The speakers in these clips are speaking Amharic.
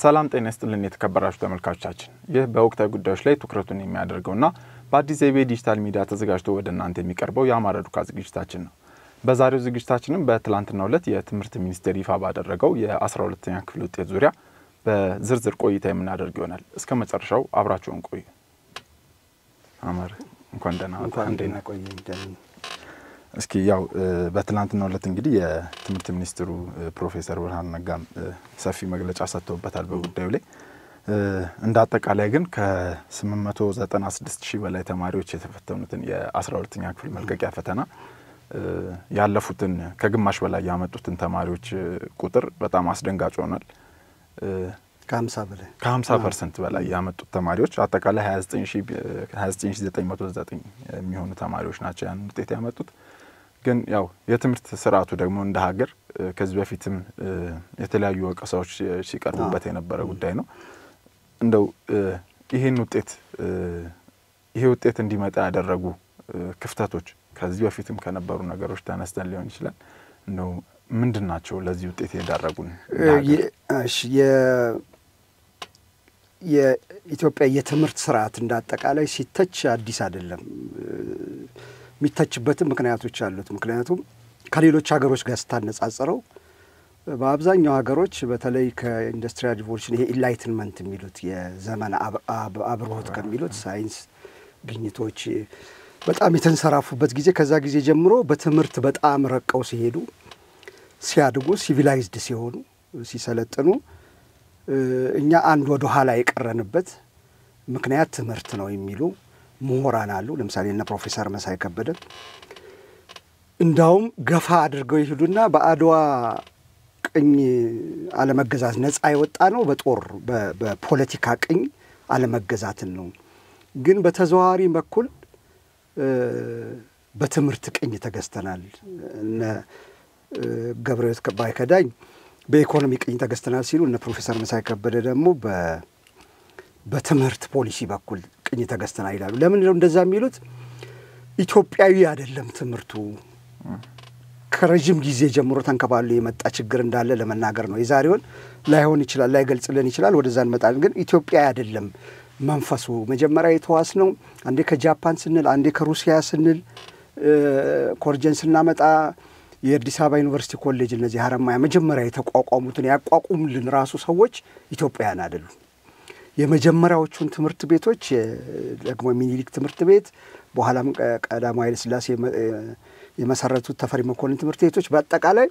ሰላም ጤና ይስጥልን የተከበራችሁ ተመልካቾቻችን፣ ይህ በወቅታዊ ጉዳዮች ላይ ትኩረቱን የሚያደርገውና በአዲስ ዘይቤ ዲጂታል ሚዲያ ተዘጋጅቶ ወደ እናንተ የሚቀርበው የአማራ ዱካ ዝግጅታችን ነው። በዛሬው ዝግጅታችንም በትላንትናው ዕለት የትምህርት ሚኒስቴር ይፋ ባደረገው የ12ኛ ክፍል ውጤት ዙሪያ በዝርዝር ቆይታ የምናደርግ ይሆናል። እስከ መጨረሻው አብራችሁን ቆዩ። አማር እንኳን ደህና እስኪ ያው በትላንትና ዕለት እንግዲህ የትምህርት ሚኒስትሩ ፕሮፌሰር ብርሃኑ ነጋም ሰፊ መግለጫ ሰጥተውበታል በጉዳዩ ላይ። እንደ አጠቃላይ ግን ከ896 ሺህ በላይ ተማሪዎች የተፈተኑትን የ12ኛ ክፍል መልቀቂያ ፈተና ያለፉትን ከግማሽ በላይ ያመጡትን ተማሪዎች ቁጥር በጣም አስደንጋጭ ሆኗል። ከ50 ፐርሰንት በላይ ያመጡት ተማሪዎች አጠቃላይ 29909 የሚሆኑ ተማሪዎች ናቸው ያን ውጤት ያመጡት። ግን ያው የትምህርት ስርዓቱ ደግሞ እንደ ሀገር ከዚህ በፊትም የተለያዩ ወቀሳዎች ሲቀርቡበት የነበረ ጉዳይ ነው። እንደው ይህን ውጤት ይሄ ውጤት እንዲመጣ ያደረጉ ክፍተቶች ከዚህ በፊትም ከነበሩ ነገሮች ተነስተን ሊሆን ይችላል እንደው ምንድን ናቸው ለዚህ ውጤት የዳረጉን? የኢትዮጵያ የትምህርት ስርዓት እንዳጠቃላይ ሲተች አዲስ አይደለም። የሚተችበትም ምክንያቶች አሉት። ምክንያቱም ከሌሎች ሀገሮች ጋር ስታነጻጽረው በአብዛኛው ሀገሮች በተለይ ከኢንዱስትሪያል ሪቮሉሽን ይሄ ኢንላይትንመንት የሚሉት የዘመን አብርሆት ከሚሉት ሳይንስ ግኝቶች በጣም የተንሰራፉበት ጊዜ ከዛ ጊዜ ጀምሮ በትምህርት በጣም ረቀው ሲሄዱ፣ ሲያድጉ፣ ሲቪላይዝድ ሲሆኑ፣ ሲሰለጥኑ እኛ አንድ ወደ ኋላ የቀረንበት ምክንያት ትምህርት ነው የሚሉ ምሁራን አሉ። ለምሳሌ እነ ፕሮፌሰር መሳይ ከበደ እንዳውም ገፋ አድርገው ይሄዱና በአድዋ ቅኝ አለመገዛት ነፃ የወጣ ነው በጦር በፖለቲካ ቅኝ አለመገዛትን ነው። ግን በተዘዋዋሪ በኩል በትምህርት ቅኝ ተገዝተናል። እነ ገብረ ከበደ በኢኮኖሚ ቅኝ ተገዝተናል ሲሉ እነ ፕሮፌሰር መሳይ ከበደ ደግሞ በትምህርት ፖሊሲ በኩል ቅኝ ተገዝተና ይላሉ። ለምን ነው እንደዛ የሚሉት? ኢትዮጵያዊ አይደለም ትምህርቱ ከረዥም ጊዜ ጀምሮ ተንከባሎ የመጣ ችግር እንዳለ ለመናገር ነው። የዛሬውን ላይሆን ይችላል፣ ላይገልጽልን ይችላል። ወደዛ እንመጣለን። ግን ኢትዮጵያ አይደለም መንፈሱ። መጀመሪያ የተዋስ ነው። አንዴ ከጃፓን ስንል፣ አንዴ ከሩሲያ ስንል ኮርጀን ስናመጣ የአዲስ አበባ ዩኒቨርሲቲ ኮሌጅ እነዚህ ሀረማያ መጀመሪያ የተቋቋሙትን ያቋቁምልን ራሱ ሰዎች ኢትዮጵያውያን አይደሉም። የመጀመሪያዎቹን ትምህርት ቤቶች ደግሞ ሚኒሊክ ትምህርት ቤት በኋላም ቀዳማዊ ኃይለሥላሴ የመሰረቱት ተፈሪ መኮንን ትምህርት ቤቶች በአጠቃላይ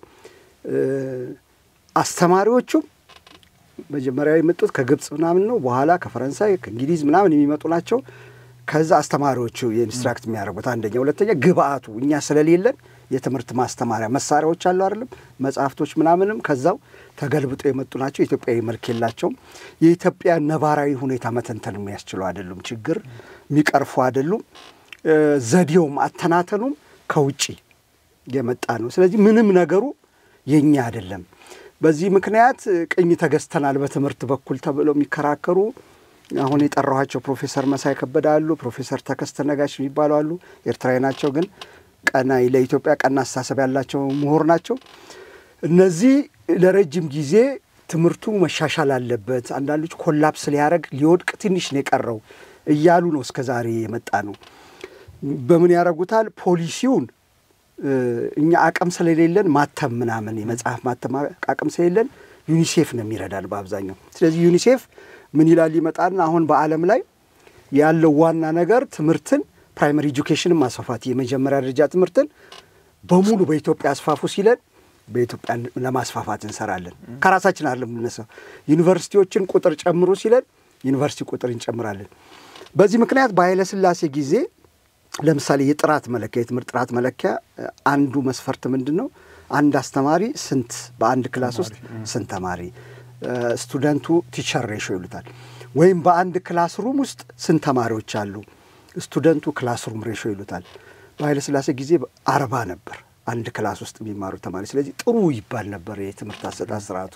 አስተማሪዎቹም መጀመሪያ የመጡት ከግብፅ ምናምን ነው። በኋላ ከፈረንሳይ ከእንግሊዝ ምናምን የሚመጡ ናቸው። ከዛ አስተማሪዎቹ የኢንስትራክት የሚያደርጉት አንደኛ፣ ሁለተኛ ግብአቱ እኛ ስለሌለን የትምህርት ማስተማሪያ መሳሪያዎች አሉ አይደለም፣ መጽሐፍቶች ምናምንም ከዛው ተገልብጦ የመጡ ናቸው። ኢትዮጵያዊ መልክ የላቸውም። የኢትዮጵያ ነባራዊ ሁኔታ መተንተን የሚያስችሉ አይደሉም። ችግር የሚቀርፉ አይደሉም። ዘዴውም አተናተኑም ከውጭ የመጣ ነው። ስለዚህ ምንም ነገሩ የኛ አይደለም። በዚህ ምክንያት ቅኝ ተገዝተናል በትምህርት በኩል ተብለው የሚከራከሩ አሁን የጠራኋቸው ፕሮፌሰር መሳይ ከበደ አሉ፣ ፕሮፌሰር ተከስተ ነጋሽ የሚባሉ አሉ። ኤርትራዊ ናቸው ግን ቀና ለኢትዮጵያ ቀና አስተሳሰብ ያላቸው ምሁር ናቸው። እነዚህ ለረጅም ጊዜ ትምህርቱ መሻሻል አለበት፣ አንዳንዶች ኮላፕስ ሊያደርግ ሊወድቅ ትንሽ ነው የቀረው እያሉ ነው እስከ ዛሬ የመጣ ነው። በምን ያደርጉታል? ፖሊሲውን እኛ አቅም ስለሌለን ማተም ምናምን የመጽሐፍ ማተም አቅም ስለሌለን ዩኒሴፍ ነው የሚረዳል በአብዛኛው። ስለዚህ ዩኒሴፍ ምን ይላል ይመጣና አሁን በዓለም ላይ ያለው ዋና ነገር ትምህርትን ፕራይመሪ ኤጁኬሽንን ማስፋፋት የመጀመሪያ ደረጃ ትምህርትን በሙሉ በኢትዮጵያ አስፋፉ ሲለን በኢትዮጵያ ለማስፋፋት እንሰራለን። ከራሳችን አለ የምንነሳው። ዩኒቨርሲቲዎችን ቁጥር ጨምሩ ሲለን ዩኒቨርሲቲ ቁጥር እንጨምራለን። በዚህ ምክንያት በኃይለስላሴ ጊዜ ለምሳሌ የጥራት መለኪያ የትምህርት ጥራት መለኪያ አንዱ መስፈርት ምንድን ነው? አንድ አስተማሪ ስንት በአንድ ክላስ ውስጥ ስንት ተማሪ ስቱደንቱ ቲቸር ሬሾ ይሉታል፣ ወይም በአንድ ክላስ ሩም ውስጥ ስንት ተማሪዎች አሉ ስቱደንቱ ክላስሩም ሬሾ ይሉታል። ስላሴ ጊዜ አርባ ነበር አንድ ክላስ ውስጥ የሚማሩ ተማሪ። ስለዚህ ጥሩ ይባል ነበር የትምህርት አሰጣጥ ስርዓቱ።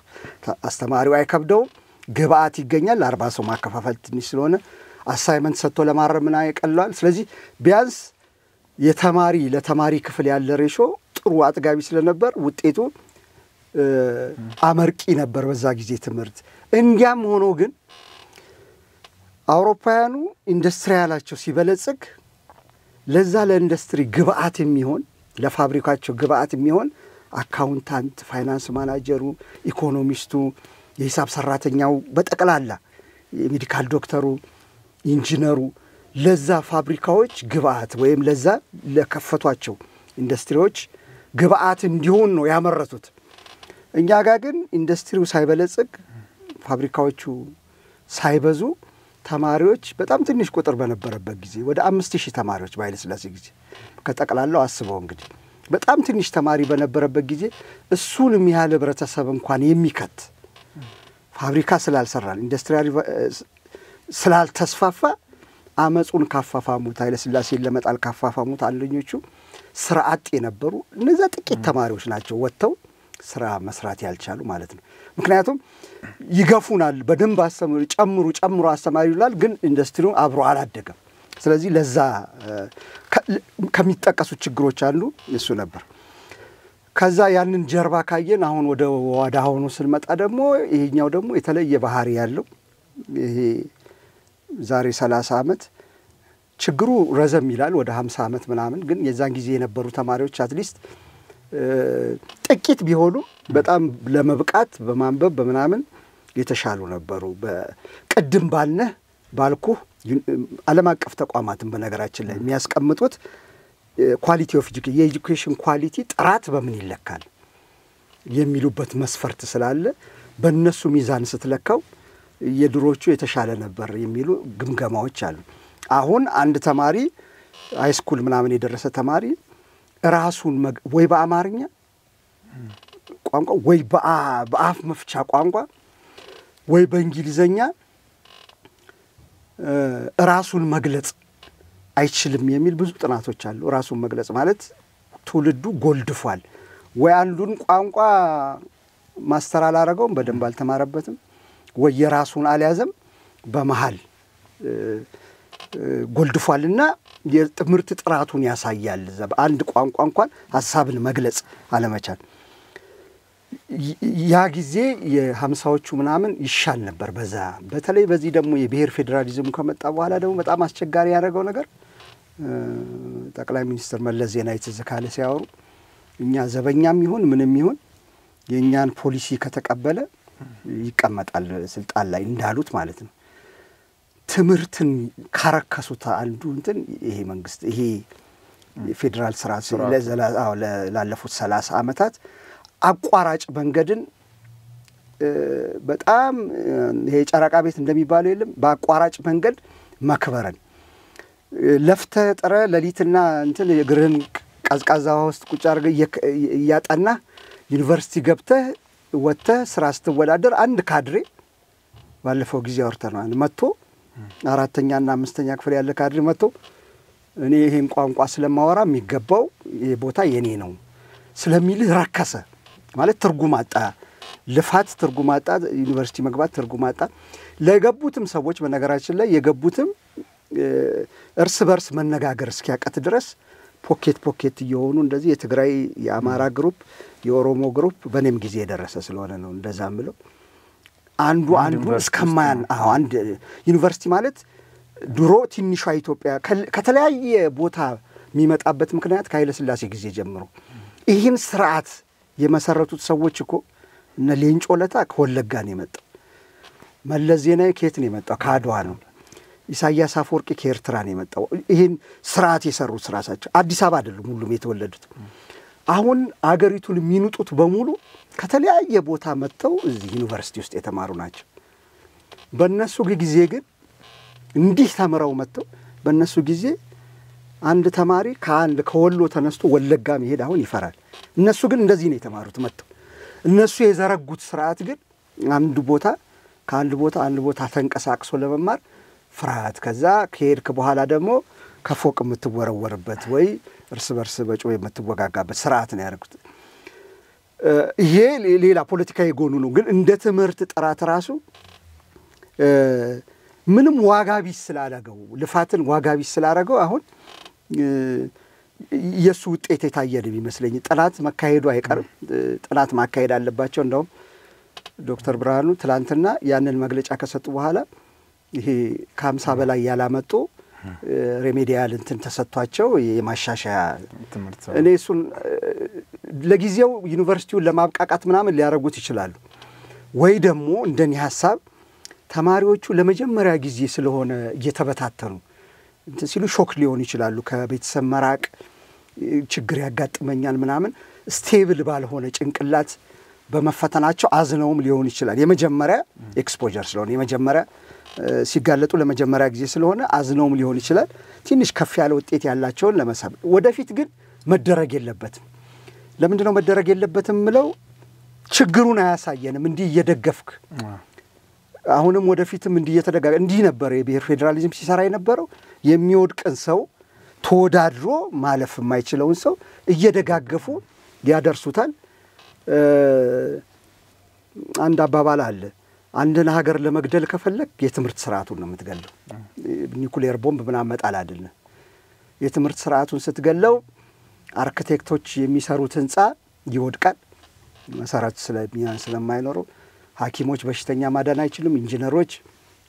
አስተማሪው አይከብደውም፣ ግብአት ይገኛል። አርባ ሰው ማከፋፈል ትንሽ ስለሆነ አሳይመንት ሰጥቶ ለማረም ምና ይቀለዋል። ስለዚህ ቢያንስ የተማሪ ለተማሪ ክፍል ያለ ሬሾ ጥሩ አጥጋቢ ስለነበር ውጤቱ አመርቂ ነበር በዛ ጊዜ ትምህርት። እንዲያም ሆኖ ግን አውሮፓውያኑ ያላቸው ሲበለጽግ ለዛ ለኢንዱስትሪ ግብአት የሚሆን ለፋብሪካቸው ግብአት የሚሆን አካውንታንት፣ ፋይናንስ ማናጀሩ፣ ኢኮኖሚስቱ፣ የሂሳብ ሰራተኛው በጠቅላላ የሜዲካል ዶክተሩ፣ ኢንጂነሩ ለዛ ፋብሪካዎች ግብአት ወይም ለዛ ለከፈቷቸው ኢንዱስትሪዎች ግብአት እንዲሆን ነው ያመረቱት። እኛ ጋር ግን ኢንዱስትሪው ሳይበለጽግ ፋብሪካዎቹ ሳይበዙ ተማሪዎች በጣም ትንሽ ቁጥር በነበረበት ጊዜ ወደ አምስት ሺህ ተማሪዎች በኃይለሥላሴ ጊዜ ከጠቅላላው አስበው እንግዲህ በጣም ትንሽ ተማሪ በነበረበት ጊዜ እሱን የሚያህል ህብረተሰብ እንኳን የሚከት ፋብሪካ ስላልሰራን ኢንዱስትሪያል ስላልተስፋፋ አመፁን ካፋፋሙት ኃይለሥላሴን ለመጣል ካፋፋሙት አንደኞቹ ስራ አጥ የነበሩ እነዚ ጥቂት ተማሪዎች ናቸው ወጥተው ስራ መስራት ያልቻሉ ማለት ነው። ምክንያቱም ይገፉናል። በደንብ አስተምሩ፣ ጨምሩ፣ ጨምሩ አስተማሪ ይላል፣ ግን ኢንዱስትሪውን አብሮ አላደገም። ስለዚህ ለዛ ከሚጠቀሱ ችግሮች አንዱ እሱ ነበር። ከዛ ያንን ጀርባ ካየን አሁን ወደ ወደ አሁኑ ስንመጣ ደግሞ ይሄኛው ደግሞ የተለየ ባህሪ ያለው ይሄ ዛሬ 30 ዓመት ችግሩ ረዘም ይላል ወደ 50 ዓመት ምናምን፣ ግን የዛን ጊዜ የነበሩ ተማሪዎች አትሊስት ጥቂት ቢሆኑ በጣም ለመብቃት በማንበብ በምናምን የተሻሉ ነበሩ። ቅድም ባልነህ ባልኩ ዓለም አቀፍ ተቋማትን በነገራችን ላይ የሚያስቀምጡት ኳሊቲ ኦፍ የኤጁኬሽን ኳሊቲ ጥራት በምን ይለካል የሚሉበት መስፈርት ስላለ በእነሱ ሚዛን ስትለካው የድሮቹ የተሻለ ነበር የሚሉ ግምገማዎች አሉ። አሁን አንድ ተማሪ ሃይስኩል ምናምን የደረሰ ተማሪ ራሱን ወይ በአማርኛ ቋንቋ ወይ በአፍ መፍቻ ቋንቋ ወይ በእንግሊዘኛ ራሱን መግለጽ አይችልም የሚል ብዙ ጥናቶች አሉ። ራሱን መግለጽ ማለት ትውልዱ ጎልድፏል። ወይ አንዱን ቋንቋ ማስተር አላረገውም፣ በደንብ አልተማረበትም፣ ወይ የራሱን አልያዘም፣ በመሀል ጎልድፏልና የትምህርት ጥራቱን ያሳያል። እዛ በአንድ ቋንቋ እንኳን ሀሳብን መግለጽ አለመቻል ያ ጊዜ የሀምሳዎቹ ምናምን ይሻል ነበር። በዛ በተለይ በዚህ ደግሞ የብሔር ፌዴራሊዝሙ ከመጣ በኋላ ደግሞ በጣም አስቸጋሪ ያደረገው ነገር ጠቅላይ ሚኒስትር መለስ ዜናዊ ትዝ ካለ ሲያወሩ እኛ ዘበኛም ይሁን ምንም ይሁን የእኛን ፖሊሲ ከተቀበለ ይቀመጣል ስልጣን ላይ እንዳሉት ማለት ነው። ትምህርትን ካረከሱት አንዱ እንትን ይሄ መንግስት ይሄ ፌዴራል ስርዓት ላለፉት ሰላሳ ዓመታት አቋራጭ መንገድን በጣም ይሄ ጨረቃ ቤት እንደሚባለው የለም በአቋራጭ መንገድ መክበርን ለፍተ ጥረ ሌሊትና እንትን እግርህን ቀዝቃዛ ውስጥ ቁጭ አድርገ እያጠና ዩኒቨርሲቲ ገብተ ወጥተህ ስራ ስትወዳደር አንድ ካድሬ ባለፈው ጊዜ አውርተነዋል መጥቶ አራተኛና አምስተኛ ክፍል ያለ ካድሬ መጥቶ እኔ ይሄን ቋንቋ ስለማወራ የሚገባው ይህ ቦታ የኔ ነው ስለሚልህ ረከሰ ማለት ትርጉም አጣ። ልፋት ትርጉም አጣ። ዩኒቨርሲቲ መግባት ትርጉም አጣ። ለገቡትም ሰዎች በነገራችን ላይ የገቡትም እርስ በርስ መነጋገር እስኪያቀት ድረስ ፖኬት ፖኬት እየሆኑ እንደዚህ የትግራይ የአማራ ግሩፕ የኦሮሞ ግሩፕ በእኔም ጊዜ የደረሰ ስለሆነ ነው እንደዛ ምለው አንዱ አንዱ እስከማያን አንድ ዩኒቨርሲቲ ማለት ድሮ ትንሿ ኢትዮጵያ ከተለያየ ቦታ የሚመጣበት ምክንያት ከኃይለ ስላሴ ጊዜ ጀምሮ ይህን ስርዓት የመሰረቱት ሰዎች እኮ እነ ሌንጮ ለታ ከወለጋ ነው የመጣው። መለስ ዜናዊ ከየት ነው የመጣው? ከአድዋ ነው። ኢሳያስ አፈወርቂ ከኤርትራ ነው የመጣው። ይህን ስርዓት የሰሩት ራሳቸው አዲስ አበባ አይደሉም ሁሉም የተወለዱት። አሁን አገሪቱን የሚንጡት በሙሉ ከተለያየ ቦታ መጥተው እዚህ ዩኒቨርሲቲ ውስጥ የተማሩ ናቸው። በእነሱ ጊዜ ግን እንዲህ ተምረው መጥተው በእነሱ ጊዜ አንድ ተማሪ ከአንድ ከወሎ ተነስቶ ወለጋ መሄድ አሁን ይፈራል። እነሱ ግን እንደዚህ ነው የተማሩት መጥተው። እነሱ የዘረጉት ስርዓት ግን አንድ ቦታ ከአንድ ቦታ አንድ ቦታ ተንቀሳቅሶ ለመማር ፍርሃት፣ ከዛ ከሄድክ በኋላ ደግሞ ከፎቅ የምትወረወርበት ወይ እርስ በርስ በጮ የምትወጋጋበት ስርዓት ነው ያደረጉት። ይሄ ሌላ ፖለቲካዊ ጎኑ ነው። ግን እንደ ትምህርት ጥራት ራሱ ምንም ዋጋ ቢስ ስላደረገው ልፋትን ዋጋ ቢስ ስላደረገው አሁን የእሱ ውጤት የታየ ነው የሚመስለኝ። ጥናት መካሄዱ አይቀርም። ጥናት ማካሄድ አለባቸው። እንደውም ዶክተር ብርሃኑ ትላንትና ያንን መግለጫ ከሰጡ በኋላ ይሄ ከሀምሳ በላይ ያላመጡ ሬሜዲያል እንትን ተሰጥቷቸው የማሻሻያ እኔ እሱን ለጊዜው ዩኒቨርሲቲውን ለማብቃቃት ምናምን ሊያደርጉት ይችላሉ። ወይ ደግሞ እንደኔ ሀሳብ ተማሪዎቹ ለመጀመሪያ ጊዜ ስለሆነ እየተበታተኑ ሲሉ ሾክ ሊሆኑ ይችላሉ። ከቤተሰብ መራቅ ችግር ያጋጥመኛል ምናምን ስቴብል ባልሆነ ጭንቅላት በመፈተናቸው አዝነውም ሊሆን ይችላል። የመጀመሪያ ኤክስፖጀር ስለሆነ የመጀመሪያ ሲጋለጡ ለመጀመሪያ ጊዜ ስለሆነ አዝነውም ሊሆን ይችላል። ትንሽ ከፍ ያለ ውጤት ያላቸውን ለመሳብ ወደፊት ግን መደረግ የለበትም። ለምንድ ነው መደረግ የለበትም ምለው ችግሩን አያሳየንም። እንዲህ እየደገፍክ አሁንም ወደፊትም እንዲህ እየተደጋ እንዲህ ነበረ የብሔር ፌዴራሊዝም ሲሰራ የነበረው የሚወድቅን ሰው ተወዳድሮ ማለፍ የማይችለውን ሰው እየደጋገፉ ያደርሱታል። አንድ አባባል አለ አንድን ሀገር ለመግደል ከፈለግ የትምህርት ስርዓቱን ነው የምትገለው። ኒኩሌር ቦምብ ምናምን መጣል አይደለም። የትምህርት ስርዓቱን ስትገለው አርክቴክቶች የሚሰሩት ህንፃ ይወድቃል፣ መሰረት ስለማይኖረው። ሐኪሞች በሽተኛ ማዳን አይችልም። ኢንጂነሮች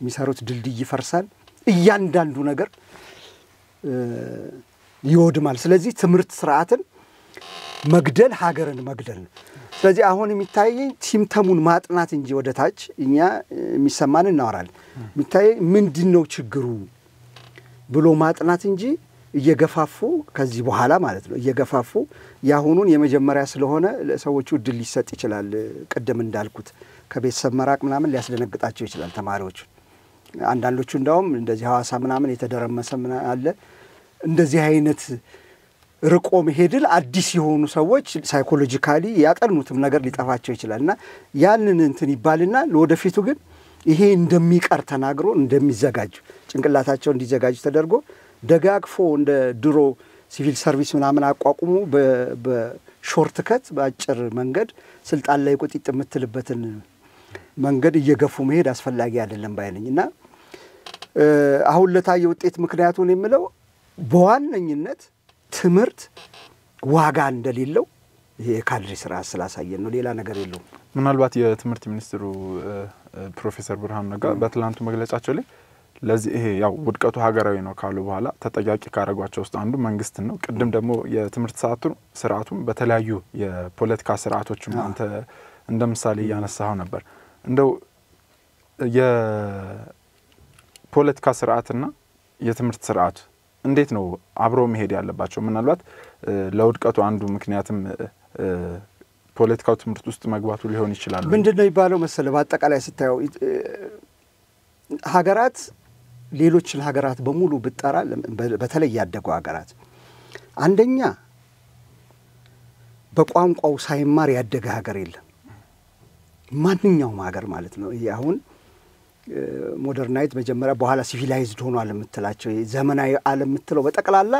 የሚሰሩት ድልድይ ይፈርሳል። እያንዳንዱ ነገር ይወድማል። ስለዚህ ትምህርት ስርዓትን መግደል ሀገርን መግደል ነው። ስለዚህ አሁን የሚታየኝ ሲምተሙን ማጥናት እንጂ ወደ ታች እኛ የሚሰማን እናወራለን። የሚታየኝ ምንድን ነው ችግሩ ብሎ ማጥናት እንጂ እየገፋፉ ከዚህ በኋላ ማለት ነው እየገፋፉ የአሁኑን የመጀመሪያ ስለሆነ ለሰዎቹ እድል ሊሰጥ ይችላል። ቅድም እንዳልኩት ከቤተሰብ መራቅ ምናምን ሊያስደነግጣቸው ይችላል ተማሪዎቹን። አንዳንዶቹ እንዳውም እንደዚህ ሐዋሳ ምናምን የተደረመሰ አለ እንደዚህ አይነት ርቆ መሄድን አዲስ የሆኑ ሰዎች ሳይኮሎጂካሊ ያጠኑትም ነገር ሊጠፋቸው ይችላል እና ያንን እንትን ይባልና ለወደፊቱ ግን ይሄ እንደሚቀር ተናግሮ እንደሚዘጋጁ ጭንቅላታቸው እንዲዘጋጁ ተደርጎ ደጋግፎ እንደ ድሮ ሲቪል ሰርቪስ ምናምን አቋቁሙ በሾርት ከት በአጭር መንገድ ስልጣን ላይ ቁጢጥ የምትልበትን መንገድ እየገፉ መሄድ አስፈላጊ አይደለም ባይነኝ እና አሁን ለታየ ውጤት ምክንያቱን የምለው በዋነኝነት ትምህርት ዋጋ እንደሌለው ይሄ የካድሬ ስርዓት ስላሳየን ነው። ሌላ ነገር የለውም። ምናልባት የትምህርት ሚኒስትሩ ፕሮፌሰር ብርሃኑ ነጋ በትላንቱ መግለጫቸው ላይ ለዚህ ይሄ ያው ውድቀቱ ሀገራዊ ነው ካሉ በኋላ ተጠያቂ ካደረጓቸው ውስጥ አንዱ መንግስትን ነው። ቅድም ደግሞ የትምህርት ሰዓቱን ስርዓቱም በተለያዩ የፖለቲካ ስርዓቶችም አንተ እንደ ምሳሌ እያነሳኸው ነበር። እንደው የፖለቲካ ስርዓትና የትምህርት ስርዓቱ እንዴት ነው አብሮ መሄድ ያለባቸው? ምናልባት ለውድቀቱ አንዱ ምክንያትም ፖለቲካው ትምህርት ውስጥ መግባቱ ሊሆን ይችላል። ምንድን ነው የሚባለው መሰለ በአጠቃላይ ስታየው ሀገራት ሌሎችን ሀገራት በሙሉ ብጠራ በተለይ ያደጉ ሀገራት አንደኛ በቋንቋው ሳይማር ያደገ ሀገር የለም። ማንኛውም ሀገር ማለት ነው። አሁን ሞደርናይት መጀመሪያ በኋላ ሲቪላይዝድ ሆኗል የምትላቸው ዘመናዊ ዓለም የምትለው በጠቅላላ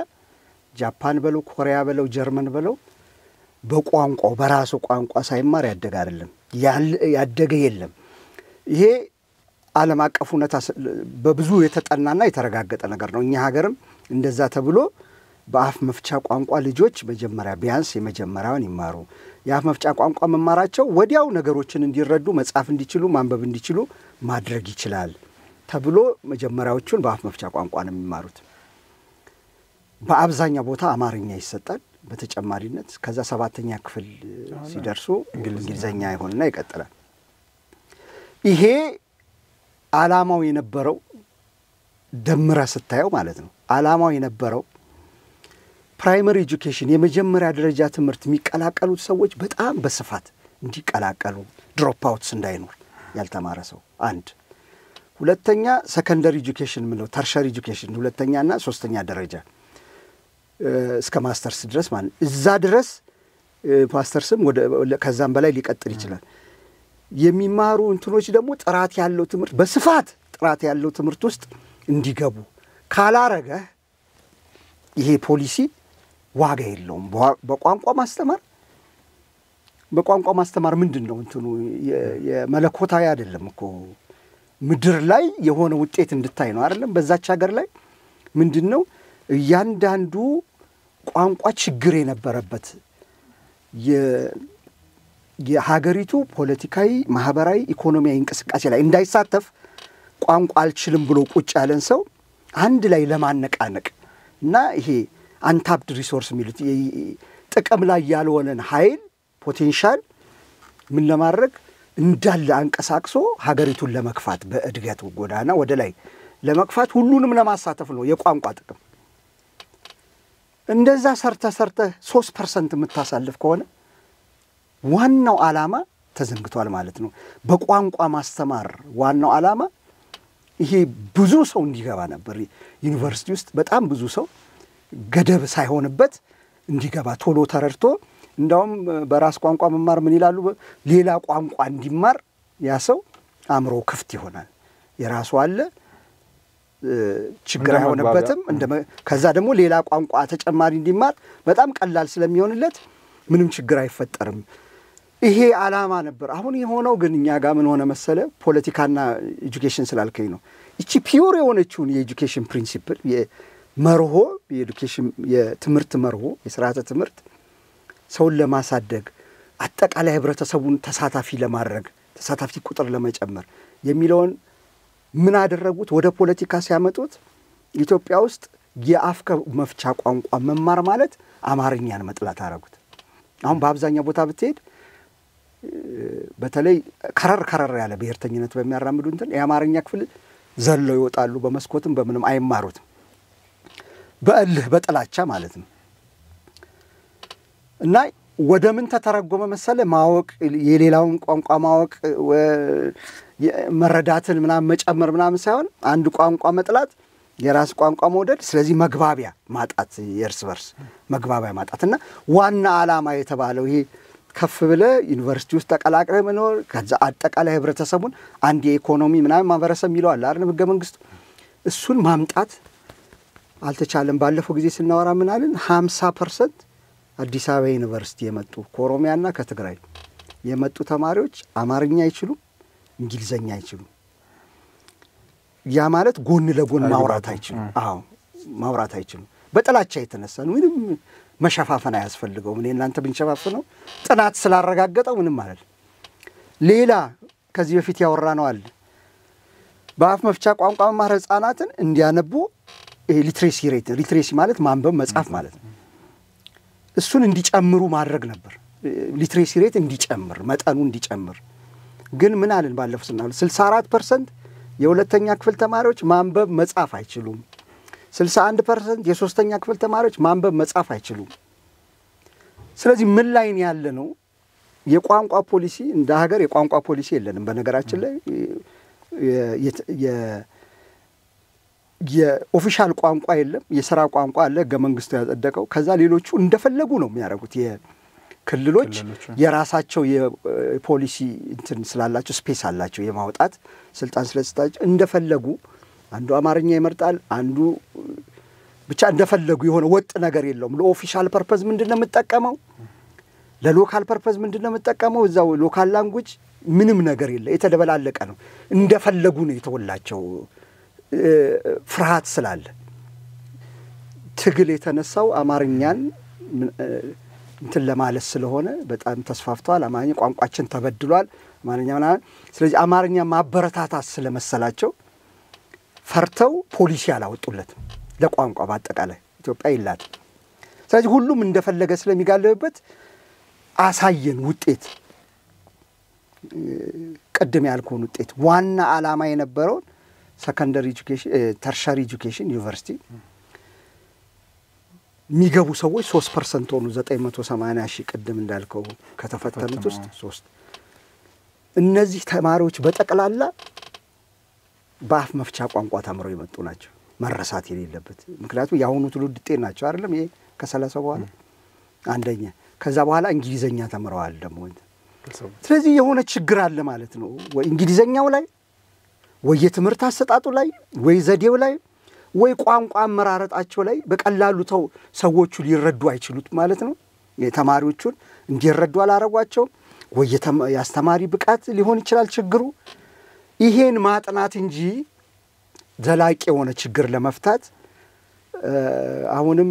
ጃፓን በለው ኮሪያ በለው ጀርመን በለው በቋንቋው በራሱ ቋንቋ ሳይማር ያደገ አይደለም፣ ያደገ የለም። ይሄ ዓለም አቀፍ እውነታ በብዙ የተጠናና የተረጋገጠ ነገር ነው። እኛ ሀገርም እንደዛ ተብሎ በአፍ መፍቻ ቋንቋ ልጆች መጀመሪያ ቢያንስ የመጀመሪያውን ይማሩ። የአፍ መፍቻ ቋንቋ መማራቸው ወዲያው ነገሮችን እንዲረዱ፣ መጻፍ እንዲችሉ፣ ማንበብ እንዲችሉ ማድረግ ይችላል ተብሎ መጀመሪያዎቹን በአፍ መፍቻ ቋንቋ ነው የሚማሩት። በአብዛኛው ቦታ አማርኛ ይሰጣል በተጨማሪነት። ከዛ ሰባተኛ ክፍል ሲደርሱ እንግሊዝኛ ይሆንና ይቀጥላል። ይሄ አላማው የነበረው ደምረ ስታየው ማለት ነው። አላማው የነበረው ፕራይመሪ ኤጁኬሽን የመጀመሪያ ደረጃ ትምህርት የሚቀላቀሉት ሰዎች በጣም በስፋት እንዲቀላቀሉ ድሮፕ አውትስ እንዳይኖር ያልተማረ ሰው አንድ። ሁለተኛ ሰከንደሪ ኤጁኬሽን የምለው ተርሸሪ ኤጁኬሽን ሁለተኛና ሶስተኛ ደረጃ እስከ ማስተርስ ድረስ ማለት እዛ ድረስ ማስተርስም ከዛም በላይ ሊቀጥል ይችላል። የሚማሩ እንትኖች ደግሞ ጥራት ያለው ትምህርት በስፋት ጥራት ያለው ትምህርት ውስጥ እንዲገቡ ካላረገ ይሄ ፖሊሲ ዋጋ የለውም። በቋንቋ ማስተማር በቋንቋ ማስተማር ምንድን ነው እንትኑ የመለኮታዊ አይደለም እኮ ምድር ላይ የሆነ ውጤት እንድታይ ነው አይደለም። በዛች ሀገር ላይ ምንድን ነው እያንዳንዱ ቋንቋ ችግር የነበረበት የሀገሪቱ ፖለቲካዊ፣ ማህበራዊ፣ ኢኮኖሚያዊ እንቅስቃሴ ላይ እንዳይሳተፍ ቋንቋ አልችልም ብሎ ቁጭ ያለን ሰው አንድ ላይ ለማነቃነቅ እና ይሄ አንታፕድ ሪሶርስ የሚሉት ጥቅም ላይ ያልሆነን ኃይል ፖቴንሻል ምን ለማድረግ እንዳለ አንቀሳቅሶ ሀገሪቱን ለመክፋት በእድገቱ ጎዳና ወደ ላይ ለመክፋት ሁሉንም ለማሳተፍ ነው የቋንቋ ጥቅም። እንደዛ ሰርተ ሰርተ ሶስት ፐርሰንት የምታሳልፍ ከሆነ ዋናው ዓላማ ተዘንግቷል ማለት ነው። በቋንቋ ማስተማር ዋናው ዓላማ ይሄ ብዙ ሰው እንዲገባ ነበር። ዩኒቨርሲቲ ውስጥ በጣም ብዙ ሰው ገደብ ሳይሆንበት እንዲገባ ቶሎ ተረድቶ እንዳውም በራስ ቋንቋ መማር ምን ይላሉ? ሌላ ቋንቋ እንዲማር ያ ሰው አእምሮ ክፍት ይሆናል። የራሱ አለ ችግር አይሆንበትም። ከዛ ደግሞ ሌላ ቋንቋ ተጨማሪ እንዲማር በጣም ቀላል ስለሚሆንለት ምንም ችግር አይፈጠርም። ይሄ አላማ ነበር። አሁን የሆነው ግን እኛ ጋር ምን ሆነ መሰለ፣ ፖለቲካና ኤጁኬሽን ስላልከኝ ነው። እቺ ፒዮር የሆነችውን የኤጁኬሽን ፕሪንሲፕል መርሆ የኤዱኬሽን የትምህርት መርሆ የስርዓተ ትምህርት ሰውን ለማሳደግ አጠቃላይ ህብረተሰቡን ተሳታፊ ለማድረግ ተሳታፊ ቁጥር ለመጨመር የሚለውን ምን አደረጉት? ወደ ፖለቲካ ሲያመጡት ኢትዮጵያ ውስጥ የአፍ መፍቻ ቋንቋ መማር ማለት አማርኛን መጥላት አደረጉት። አሁን በአብዛኛው ቦታ ብትሄድ በተለይ ከረር ከረር ያለ ብሔርተኝነት በሚያራምዱ እንትን የአማርኛ ክፍል ዘለው ይወጣሉ። በመስኮትም በምንም አይማሩትም። በእልህ በጥላቻ ማለት ነው። እና ወደ ምን ተተረጎመ መሰለ ማወቅ የሌላውን ቋንቋ ማወቅ መረዳትን ምናምን መጨመር ምናምን ሳይሆን አንድ ቋንቋ መጥላት የራስ ቋንቋ መውደድ፣ ስለዚህ መግባቢያ ማጣት የእርስ በርስ መግባቢያ ማጣት እና ዋና ዓላማ የተባለው ይሄ ከፍ ብለ ዩኒቨርሲቲ ውስጥ ተቀላቅለ መኖር ከዛ አጠቃላይ ህብረተሰቡን አንድ የኢኮኖሚ ምናምን ማህበረሰብ ይለዋል አይደለም ህገ መንግስቱ እሱን ማምጣት አልተቻለም። ባለፈው ጊዜ ስናወራ ምናልን ሀምሳ ፐርሰንት አዲስ አበባ ዩኒቨርሲቲ የመጡ ከኦሮሚያና ከትግራይ የመጡ ተማሪዎች አማርኛ አይችሉም፣ እንግሊዘኛ አይችሉም። ያ ማለት ጎን ለጎን ማውራት አይችሉም። አዎ ማውራት አይችሉም። በጥላቻ የተነሳ ነው። ምንም መሸፋፈን አያስፈልገውም። እኔ እናንተ ብንሸፋፍነው ጥናት ስላረጋገጠው ምንም አለል። ሌላ ከዚህ በፊት ያወራ ነው አለ በአፍ መፍቻ ቋንቋ መማር ህፃናትን እንዲያነቡ ሊትሬሲ ሬት ሊትሬሲ ማለት ማንበብ መጻፍ ማለት ነው እሱን እንዲጨምሩ ማድረግ ነበር። ሊትሬሲ ሬት እንዲጨምር መጠኑ እንዲጨምር። ግን ምን አለን ባለፈው ስናሉ 64 ፐርሰንት የሁለተኛ ክፍል ተማሪዎች ማንበብ መጻፍ አይችሉም። 61 ፐርሰንት የሶስተኛ ክፍል ተማሪዎች ማንበብ መጻፍ አይችሉም። ስለዚህ ምን ላይን ያለ ነው? የቋንቋ ፖሊሲ እንደ ሀገር የቋንቋ ፖሊሲ የለንም። በነገራችን ላይ የኦፊሻል ቋንቋ የለም። የስራ ቋንቋ አለ፣ ህገ መንግስቱ ያጸደቀው። ከዛ ሌሎቹ እንደፈለጉ ነው የሚያደርጉት። ክልሎች የራሳቸው የፖሊሲ እንትን ስላላቸው ስፔስ አላቸው የማውጣት ስልጣን ስለተሰጣቸው እንደፈለጉ አንዱ አማርኛ ይመርጣል፣ አንዱ ብቻ እንደፈለጉ የሆነ ወጥ ነገር የለውም። ለኦፊሻል ፐርፐዝ ምንድን ነው የምጠቀመው? ለሎካል ፐርፐዝ ምንድን ነው የምጠቀመው? እዛው ሎካል ላንጉጅ ምንም ነገር የለ፣ የተደበላለቀ ነው። እንደፈለጉ ነው የተወላቸው። ፍርሃት ስላለ ትግል የተነሳው አማርኛን እንትን ለማለት ስለሆነ በጣም ተስፋፍቷል። አማርኛ ቋንቋችን ተበድሏል። አማርኛ ምናምን ስለዚህ አማርኛ ማበረታታት ስለመሰላቸው ፈርተው ፖሊሲ አላወጡለትም። ለቋንቋ በአጠቃላይ ኢትዮጵያ ይላት። ስለዚህ ሁሉም እንደፈለገ ስለሚጋለብበት አሳየን ውጤት፣ ቅድም ያልኩን ውጤት ዋና ዓላማ የነበረውን ሰከንደሪ ኤጁኬሽን ተርሻሪ ኤጁኬሽን ዩኒቨርሲቲ የሚገቡ ሰዎች ሶስት ፐርሰንት ሆኑ። ዘጠኝ መቶ ሰማንያ ሺህ ቅድም እንዳልከው ከተፈተኑት ውስጥ ሶስት እነዚህ ተማሪዎች በጠቅላላ በአፍ መፍቻ ቋንቋ ተምረው የመጡ ናቸው። መረሳት የሌለበት ምክንያቱም የአሁኑ ትውልድ ጤን ናቸው አይደለም። ይሄ ከሰላሳ በኋላ አንደኛ ከዛ በኋላ እንግሊዘኛ ተምረዋል ደግሞ። ስለዚህ የሆነ ችግር አለ ማለት ነው ወይ እንግሊዘኛው ላይ ወይ የትምህርት አሰጣጡ ላይ ወይ ዘዴው ላይ ወይ ቋንቋ አመራረጣቸው ላይ በቀላሉ ተው ሰዎቹ ሊረዱ አይችሉት ማለት ነው። የተማሪዎቹን እንዲረዱ አላረጓቸውም። ወይ የአስተማሪ ብቃት ሊሆን ይችላል ችግሩ። ይሄን ማጥናት እንጂ ዘላቂ የሆነ ችግር ለመፍታት አሁንም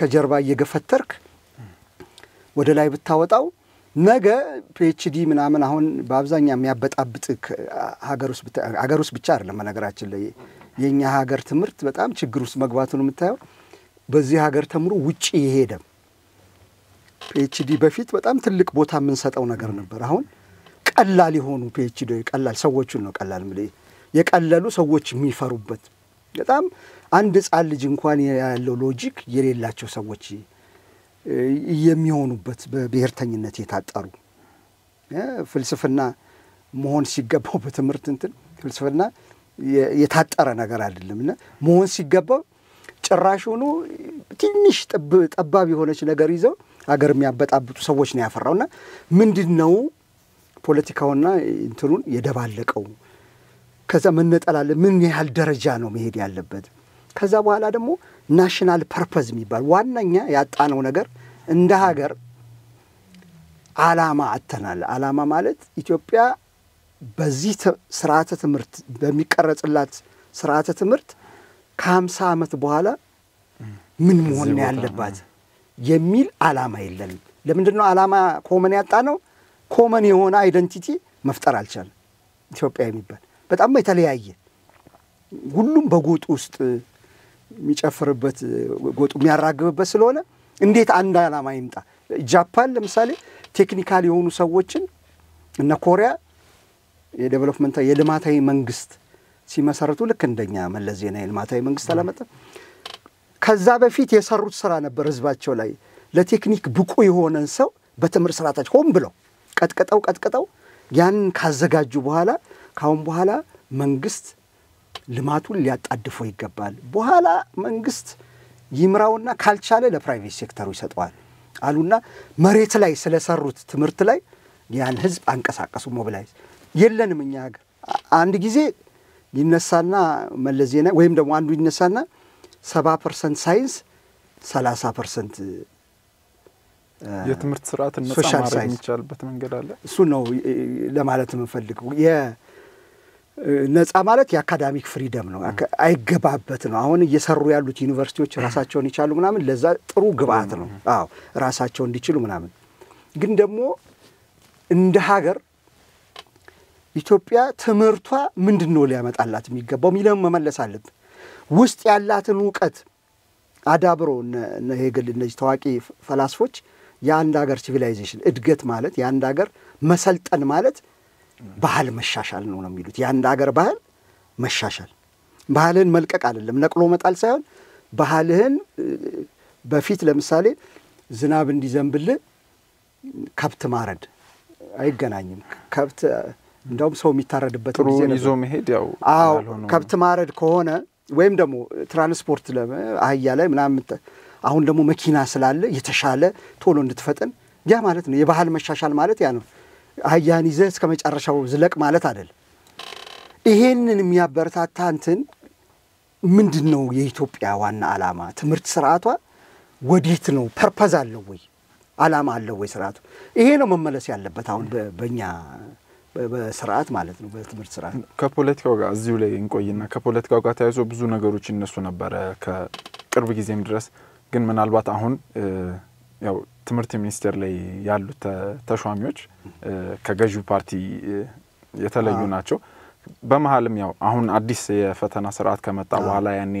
ከጀርባ እየገፈተርክ ወደ ላይ ብታወጣው ነገ ፒኤችዲ ምናምን አሁን በአብዛኛው የሚያበጣብጥ ሀገር ውስጥ ብቻ አይደለም። በነገራችን ላይ የእኛ ሀገር ትምህርት በጣም ችግር ውስጥ መግባቱን የምታየው በዚህ ሀገር ተምሮ ውጭ የሄደም ፒኤችዲ በፊት በጣም ትልቅ ቦታ የምንሰጠው ነገር ነበር። አሁን ቀላል የሆኑ ፒኤችዲ ቀላል ሰዎቹን ነው ቀላል ምል የቀለሉ ሰዎች የሚፈሩበት በጣም አንድ ህፃን ልጅ እንኳን ያለው ሎጂክ የሌላቸው ሰዎች የሚሆኑበት በብሔርተኝነት የታጠሩ ፍልስፍና መሆን ሲገባው በትምህርት እንትን ፍልስፍና የታጠረ ነገር አይደለም እና መሆን ሲገባው ጭራሽ ሆኖ ትንሽ ጠባብ የሆነች ነገር ይዘው አገር የሚያበጣብጡ ሰዎች ነው ያፈራው እና ምንድን ነው ፖለቲካውና እንትኑን የደባለቀው ከዛ መነጠላለ ምን ያህል ደረጃ ነው መሄድ ያለበት ከዛ በኋላ ደግሞ ናሽናል ፐርፐዝ የሚባል ዋነኛ ያጣነው ነገር እንደ ሀገር አላማ አተናል። አላማ ማለት ኢትዮጵያ በዚህ ስርዓተ ትምህርት በሚቀረጽላት ስርዓተ ትምህርት ከሀምሳ ዓመት በኋላ ምን መሆን ያለባት የሚል አላማ የለንም። ለምንድን ነው አላማ ኮመን ያጣ ነው? ኮመን የሆነ አይደንቲቲ መፍጠር አልቻለም። ኢትዮጵያ የሚባል በጣም የተለያየ ሁሉም በጎጥ ውስጥ የሚጨፍርበት ጎጡ የሚያራግብበት ስለሆነ እንዴት አንድ ዓላማ ይምጣ? ጃፓን ለምሳሌ ቴክኒካል የሆኑ ሰዎችን እነ ኮሪያ የዴቨሎፕመንት የልማታዊ መንግስት ሲመሰርቱ ልክ እንደኛ መለስ ዜናዊ የልማታዊ መንግስት አላመጣም። ከዛ በፊት የሰሩት ስራ ነበር ህዝባቸው ላይ ለቴክኒክ ብቁ የሆነን ሰው በትምህርት ስርዓታቸው ሆን ብለው ቀጥቅጠው ቀጥቅጠው ያን ካዘጋጁ በኋላ ካሁን በኋላ መንግስት ልማቱን ሊያጣድፎ ይገባል። በኋላ መንግስት ይምራውና ካልቻለ ለፕራይቬት ሴክተሩ ይሰጠዋል አሉና መሬት ላይ ስለሰሩት ትምህርት ላይ ያን ህዝብ አንቀሳቀሱ። ሞቢላይዝ የለንም እኛ ሀገር። አንድ ጊዜ ይነሳና መለስ ዜና ወይም ደግሞ አንዱ ይነሳና ሰባ ፐርሰንት ሳይንስ ሰላሳ ፐርሰንት የትምህርት ስርዓት ነጻ ማድረግ የሚቻልበት መንገድ አለ። እሱ ነው ለማለት የምንፈልገው። ነፃ ማለት የአካዳሚክ ፍሪደም ነው፣ አይገባበት ነው። አሁን እየሰሩ ያሉት ዩኒቨርሲቲዎች ራሳቸውን ይቻሉ ምናምን፣ ለዛ ጥሩ ግብአት ነው። አዎ ራሳቸው እንዲችሉ ምናምን። ግን ደግሞ እንደ ሀገር ኢትዮጵያ ትምህርቷ ምንድን ነው ሊያመጣላት የሚገባው የሚለውን መመለስ አለብን። ውስጥ ያላትን እውቀት አዳብሮ ሄግል እነዚህ ታዋቂ ፈላስፎች የአንድ ሀገር ሲቪላይዜሽን እድገት ማለት የአንድ ሀገር መሰልጠን ማለት ባህል መሻሻል ነው ነው የሚሉት። የአንድ አገር ባህል መሻሻል ባህልህን መልቀቅ አይደለም፣ ነቅሎ መጣል ሳይሆን ባህልህን በፊት ለምሳሌ ዝናብ እንዲዘንብልህ ከብት ማረድ አይገናኝም። ከብት እንደውም ሰው የሚታረድበት ጊዜ ይዞ መሄድ ያው አዎ፣ ከብት ማረድ ከሆነ ወይም ደግሞ ትራንስፖርት አህያ ላይ ምናምን፣ አሁን ደግሞ መኪና ስላለ የተሻለ ቶሎ እንድትፈጥን ያ ማለት ነው። የባህል መሻሻል ማለት ያ ነው። አያን ይዘ እስከ መጨረሻው ዝለቅ ማለት አይደለም። ይሄንን የሚያበረታታ እንትን ምንድን ነው? የኢትዮጵያ ዋና ዓላማ ትምህርት ስርዓቷ ወዴት ነው? ፐርፐዝ አለው ወይ? ዓላማ አለው ወይ ስርዓቱ? ይሄ ነው መመለስ ያለበት አሁን በእኛ በስርዓት ማለት ነው። በትምህርት ስርዓት ከፖለቲካው ጋር እዚሁ ላይ እንቆይና ከፖለቲካው ጋር ተያይዞ ብዙ ነገሮች ይነሱ ነበረ ከቅርብ ጊዜም ድረስ ግን ምናልባት አሁን ያው ትምህርት ሚኒስቴር ላይ ያሉት ተሿሚዎች ከገዢው ፓርቲ የተለዩ ናቸው። በመሀልም ያው አሁን አዲስ የፈተና ስርዓት ከመጣ በኋላ ያኔ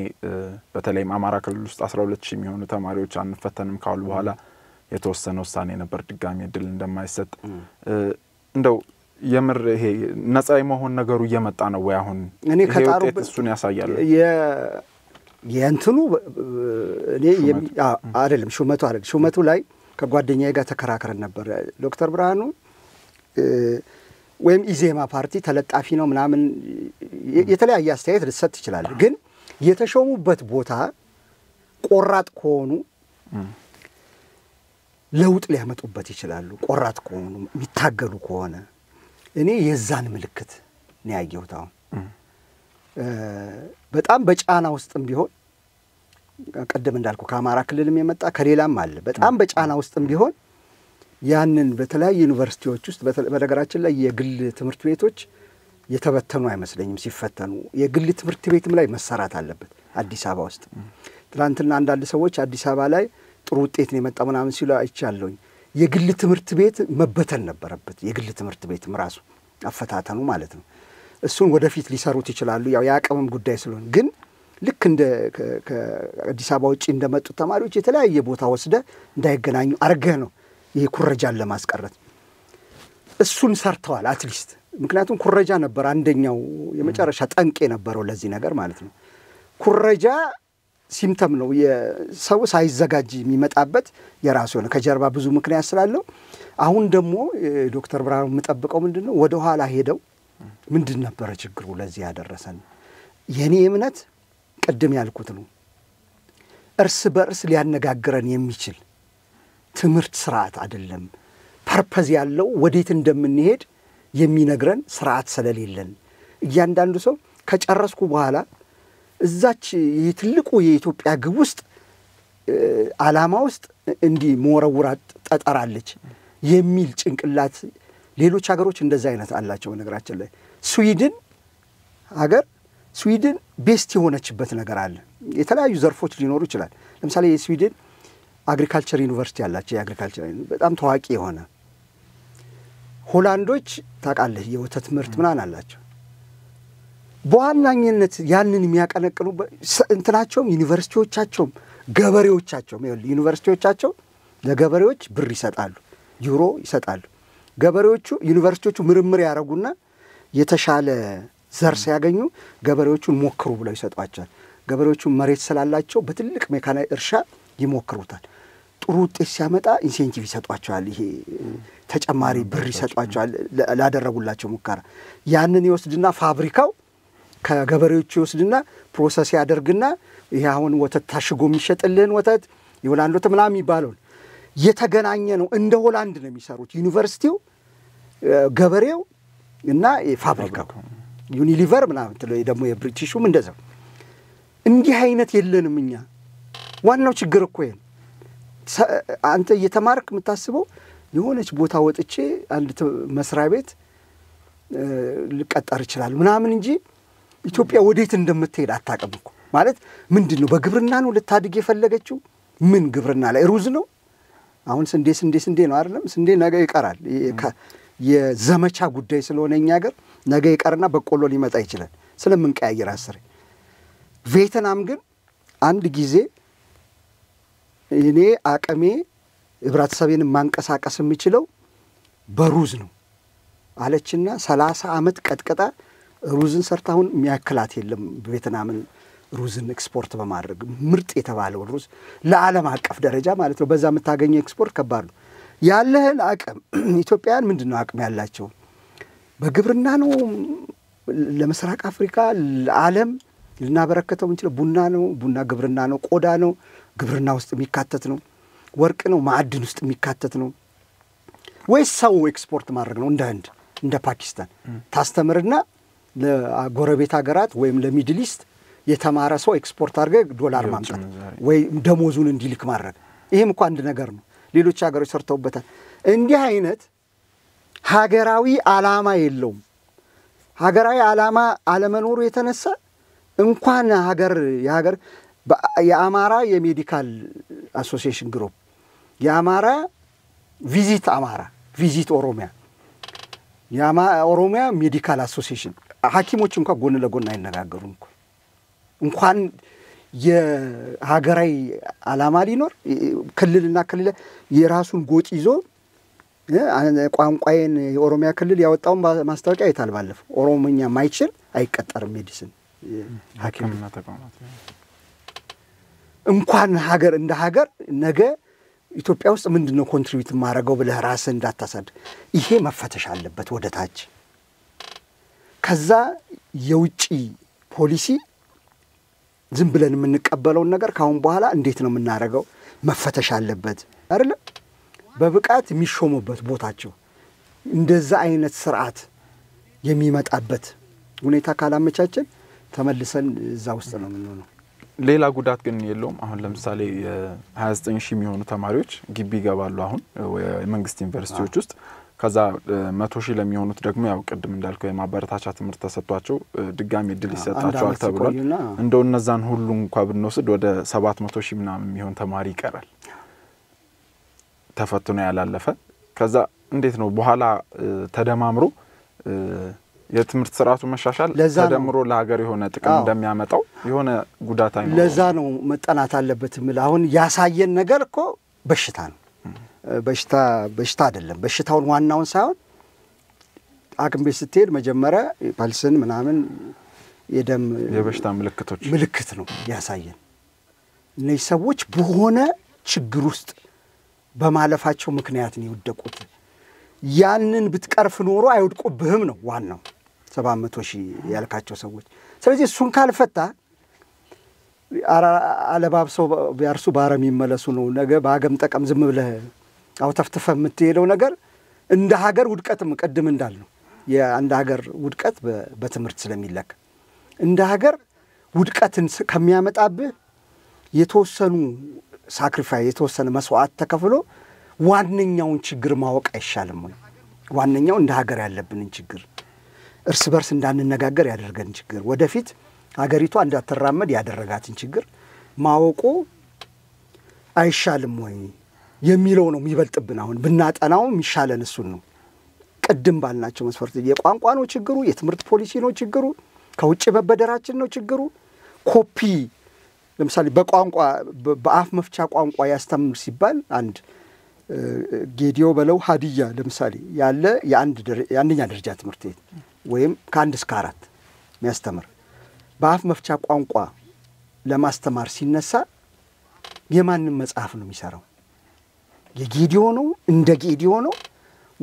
በተለይም አማራ ክልል ውስጥ አስራ ሁለት ሺህ የሚሆኑ ተማሪዎች አንፈተንም ካሉ በኋላ የተወሰነ ውሳኔ ነበር፣ ድጋሚ እድል እንደማይሰጥ እንደው የምር ይሄ ነጻ የመሆን ነገሩ እየመጣ ነው ወይ? አሁን እኔ ከጣሩ እሱን ያሳያል። የእንትኑ እኔ አይደለም ሹመቱ አይደለም። ሹመቱ ላይ ከጓደኛዬ ጋር ተከራከረን ነበር። ዶክተር ብርሃኑ ወይም ኢዜማ ፓርቲ ተለጣፊ ነው ምናምን የተለያየ አስተያየት ልሰጥ ትችላለ። ግን የተሾሙበት ቦታ ቆራጥ ከሆኑ ለውጥ ሊያመጡበት ይችላሉ። ቆራጥ ከሆኑ የሚታገሉ ከሆነ እኔ የዛን ምልክት ነው ያየሁት አሁን በጣም በጫና ውስጥም ቢሆን ቀደም እንዳልኩ ከአማራ ክልልም የመጣ ከሌላም አለ። በጣም በጫና ውስጥም ቢሆን ያንን በተለያዩ ዩኒቨርሲቲዎች ውስጥ በነገራችን ላይ የግል ትምህርት ቤቶች የተበተኑ አይመስለኝም። ሲፈተኑ የግል ትምህርት ቤትም ላይ መሰራት አለበት አዲስ አበባ ውስጥ። ትናንትና አንዳንድ ሰዎች አዲስ አበባ ላይ ጥሩ ውጤት ነው የመጣ ምናምን ሲሉ አይቻለሁኝ። የግል ትምህርት ቤት መበተን ነበረበት። የግል ትምህርት ቤትም ራሱ አፈታተኑ ማለት ነው። እሱን ወደፊት ሊሰሩት ይችላሉ። ያው የአቅምም ጉዳይ ስለሆን ግን ልክ እንደ ከአዲስ አበባ ውጭ እንደመጡት ተማሪዎች የተለያየ ቦታ ወስደ እንዳይገናኙ አርገህ ነው ይሄ ኩረጃን ለማስቀረት እሱን ሰርተዋል። አትሊስት ምክንያቱም ኩረጃ ነበር አንደኛው የመጨረሻ ጠንቅ የነበረው ለዚህ ነገር ማለት ነው። ኩረጃ ሲምተም ነው የሰው ሳይዘጋጅ የሚመጣበት የራሱ የሆነ ከጀርባ ብዙ ምክንያት ስላለው አሁን ደግሞ ዶክተር ብርሃኑ የምጠብቀው ምንድን ነው ወደኋላ ሄደው ምንድን ነበረ ችግሩ ለዚህ ያደረሰን? የእኔ እምነት ቅድም ያልኩት ነው። እርስ በእርስ ሊያነጋግረን የሚችል ትምህርት ስርዓት አይደለም። ፐርፐዝ ያለው ወዴት እንደምንሄድ የሚነግረን ስርዓት ስለሌለን እያንዳንዱ ሰው ከጨረስኩ በኋላ እዛች ትልቁ የኢትዮጵያ ግብ ውስጥ አላማ ውስጥ እንዲህ መወረውራ ጠጠራለች የሚል ጭንቅላት ሌሎች ሀገሮች እንደዛ አይነት አላቸው። በነገራችን ላይ ስዊድን ሀገር ስዊድን ቤስት የሆነችበት ነገር አለ። የተለያዩ ዘርፎች ሊኖሩ ይችላል። ለምሳሌ የስዊድን አግሪካልቸር ዩኒቨርሲቲ አላቸው። የአግሪካልቸር በጣም ታዋቂ የሆነ ሆላንዶች ታውቃለህ የወተት ምርት ምናን አላቸው። በዋናኝነት ያንን የሚያቀነቅኑ እንትናቸውም ዩኒቨርሲቲዎቻቸውም ገበሬዎቻቸውም ዩኒቨርሲቲዎቻቸው ለገበሬዎች ብር ይሰጣሉ፣ ዩሮ ይሰጣሉ። ገበሬዎቹ ዩኒቨርሲቲዎቹ ምርምር ያደረጉና የተሻለ ዘር ሲያገኙ ገበሬዎቹን ሞክሩ ብለው ይሰጧቸዋል። ገበሬዎቹ መሬት ስላላቸው በትልቅ ሜካና እርሻ ይሞክሩታል። ጥሩ ውጤት ሲያመጣ ኢንሴንቲቭ ይሰጧቸዋል። ይሄ ተጨማሪ ብር ይሰጧቸዋል ላደረጉላቸው ሙከራ። ያንን ይወስድና ፋብሪካው ከገበሬዎቹ ይወስድና ፕሮሰስ ያደርግና ይህ አሁን ወተት ታሽጎ የሚሸጥልህን ወተት ይውላንዶት ምናምን የሚባለውን የተገናኘ ነው። እንደ ሆላንድ ነው የሚሰሩት። ዩኒቨርሲቲው፣ ገበሬው እና ፋብሪካው ዩኒሊቨር ምናምን ደግሞ የብሪቲሹም እንደዛ። እንዲህ አይነት የለንም እኛ። ዋናው ችግር እኮ ይሄን አንተ እየተማርክ የምታስበው የሆነች ቦታ ወጥቼ አንድ መስሪያ ቤት ልቀጠር ይችላል ምናምን እንጂ ኢትዮጵያ ወዴት እንደምትሄድ አታውቅም እኮ። ማለት ምንድን ነው? በግብርና ነው ልታድግ የፈለገችው? ምን ግብርና ላይ ሩዝ ነው አሁን ስንዴ ስንዴ ስንዴ ነው አይደለም? ስንዴ ነገ ይቀራል። የዘመቻ ጉዳይ ስለሆነ እኛ ሀገር ነገ ይቀርና በቆሎ ሊመጣ ይችላል ስለምንቀያየር አስሬ። ቬትናም ግን አንድ ጊዜ እኔ አቅሜ ህብረተሰቤን ማንቀሳቀስ የምችለው በሩዝ ነው አለችና ሰላሳ ዓመት ቀጥቅጣ ሩዝን ሰርታ አሁን የሚያክላት የለም ቬትናምን ሩዝን ኤክስፖርት በማድረግ ምርጥ የተባለውን ሩዝ ለዓለም አቀፍ ደረጃ ማለት ነው። በዛ የምታገኘው ኤክስፖርት ከባድ ነው። ያለህን አቅም ኢትዮጵያውያን ምንድን ነው አቅም ያላቸው? በግብርና ነው ለምስራቅ አፍሪካ ለዓለም ልናበረከተው ምንችለው ቡና ነው። ቡና ግብርና ነው፣ ቆዳ ነው፣ ግብርና ውስጥ የሚካተት ነው። ወርቅ ነው፣ ማዕድን ውስጥ የሚካተት ነው። ወይስ ሰው ኤክስፖርት ማድረግ ነው? እንደ ህንድ እንደ ፓኪስታን ታስተምርና ለጎረቤት ሀገራት ወይም ለሚድል ኢስት የተማረ ሰው ኤክስፖርት አድርገ ዶላር ማምጣት ወይ ደሞዙን እንዲልክ ማድረግ፣ ይህም እኳ አንድ ነገር ነው። ሌሎች ሀገሮች ሰርተውበታል። እንዲህ አይነት ሀገራዊ አላማ የለውም። ሀገራዊ አላማ አለመኖሩ የተነሳ እንኳን ሀገር የሀገር የአማራ የሜዲካል አሶሲሽን ግሩፕ የአማራ ቪዚት አማራ ቪዚት ኦሮሚያ የኦሮሚያ ሜዲካል አሶሲሽን ሐኪሞች እንኳ ጎን ለጎን አይነጋገሩም እኮ እንኳን የሀገራዊ አላማ ሊኖር ክልልና ክልል የራሱን ጎጭ ይዞ ቋንቋዬን የኦሮሚያ ክልል ያወጣውን ማስታወቂያ አይታል። ባለፈው ኦሮሞኛ ማይችል አይቀጠርም ሜዲሲን ሐኪም እንኳን ሀገር እንደ ሀገር ነገ ኢትዮጵያ ውስጥ ምንድን ነው ኮንትሪቢዩት የማደርገው ብለህ ራስህ እንዳታሳድ፣ ይሄ መፈተሽ አለበት ወደ ታች። ከዛ የውጭ ፖሊሲ ዝም ብለን የምንቀበለውን ነገር ካሁን በኋላ እንዴት ነው የምናደርገው መፈተሽ አለበት አይደለ? በብቃት የሚሾሙበት ቦታቸው እንደዛ አይነት ስርዓት የሚመጣበት ሁኔታ ካላመቻችን ተመልሰን እዛ ውስጥ ነው የምንሆነው። ሌላ ጉዳት ግን የለውም። አሁን ለምሳሌ 29 ሺህ የሚሆኑ ተማሪዎች ግቢ ይገባሉ። አሁን የመንግስት ዩኒቨርሲቲዎች ውስጥ ከዛ መቶ ሺህ ለሚሆኑት ደግሞ ያው ቅድም እንዳልከው የማበረታቻ ትምህርት ተሰጥቷቸው ድጋሚ እድል ይሰጣቸዋል ተብሏል። እንደው እነዛን ሁሉ እንኳ ብንወስድ ወደ ሰባት መቶ ሺህ ምናምን የሚሆን ተማሪ ይቀራል ተፈትኖ ያላለፈ። ከዛ እንዴት ነው በኋላ ተደማምሮ የትምህርት ስርዓቱ መሻሻል ተደምሮ ለሀገር የሆነ ጥቅም እንደሚያመጣው የሆነ ጉዳት አይኖ። ለዛ ነው መጠናት አለበት ምል አሁን ያሳየን ነገር እኮ በሽታ ነው። በሽታ በሽታ አይደለም። በሽታውን ዋናውን ሳይሆን ሐኪም ቤት ስትሄድ መጀመሪያ ፐልስን ምናምን የደም የበሽታ ምልክቶች ምልክት ነው ያሳየን። እነዚህ ሰዎች በሆነ ችግር ውስጥ በማለፋቸው ምክንያት ነው የወደቁት። ያንን ብትቀርፍ ኖሮ አይወድቁብህም ነው ዋናው። ሰባ መቶ ሺህ ያልካቸው ሰዎች። ስለዚህ እሱን ካልፈታ አለባብሰው ቢያርሱ በአረም ይመለሱ ነው። ነገ በአገም ጠቀም ዝም ብለህ አውተፍትፈ የምትሄደው ነገር እንደ ሀገር ውድቀትም ቅድም እንዳል ነው የአንድ ሀገር ውድቀት በትምህርት ስለሚለካ እንደ ሀገር ውድቀትን ከሚያመጣብህ የተወሰኑ ሳክሪፋይ የተወሰነ መስዋዕት ተከፍሎ ዋነኛውን ችግር ማወቅ አይሻልም ወይ? ዋነኛው እንደ ሀገር ያለብንን ችግር እርስ በርስ እንዳንነጋገር ያደረገን ችግር ወደፊት ሀገሪቷ እንዳትራመድ ያደረጋትን ችግር ማወቁ አይሻልም ወይ የሚለው ነው የሚበልጥብን። አሁን ብናጠናው የሚሻለን እሱን ነው። ቅድም ባልናቸው መስፈርት የቋንቋ ነው ችግሩ፣ የትምህርት ፖሊሲ ነው ችግሩ፣ ከውጭ መበደራችን ነው ችግሩ። ኮፒ ለምሳሌ በቋንቋ በአፍ መፍቻ ቋንቋ ያስተምር ሲባል አንድ ጌዲዮ በለው ሀዲያ ለምሳሌ ያለ የአንደኛ ደረጃ ትምህርት ቤት ወይም ከአንድ እስከ አራት የሚያስተምር በአፍ መፍቻ ቋንቋ ለማስተማር ሲነሳ የማንም መጽሐፍ ነው የሚሰራው የጌዲዮ ነው እንደ ጌዲዮ ነው